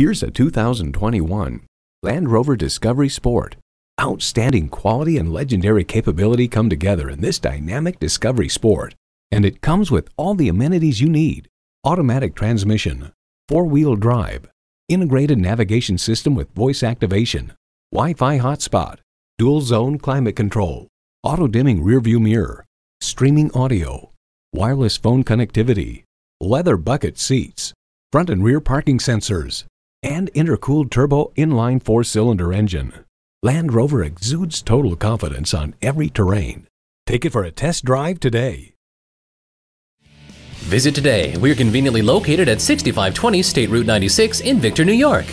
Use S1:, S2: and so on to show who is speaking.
S1: Here's a 2021 Land Rover Discovery Sport. Outstanding quality and legendary capability come together in this dynamic Discovery Sport. And it comes with all the amenities you need. Automatic transmission, four-wheel drive, integrated navigation system with voice activation, Wi-Fi hotspot, dual zone climate control, auto-dimming rearview mirror, streaming audio, wireless phone connectivity, leather bucket seats, front and rear parking sensors, and intercooled turbo inline four-cylinder engine. Land Rover exudes total confidence on every terrain. Take it for a test drive today.
S2: Visit today. We're conveniently located at 6520 State Route 96 in Victor, New York.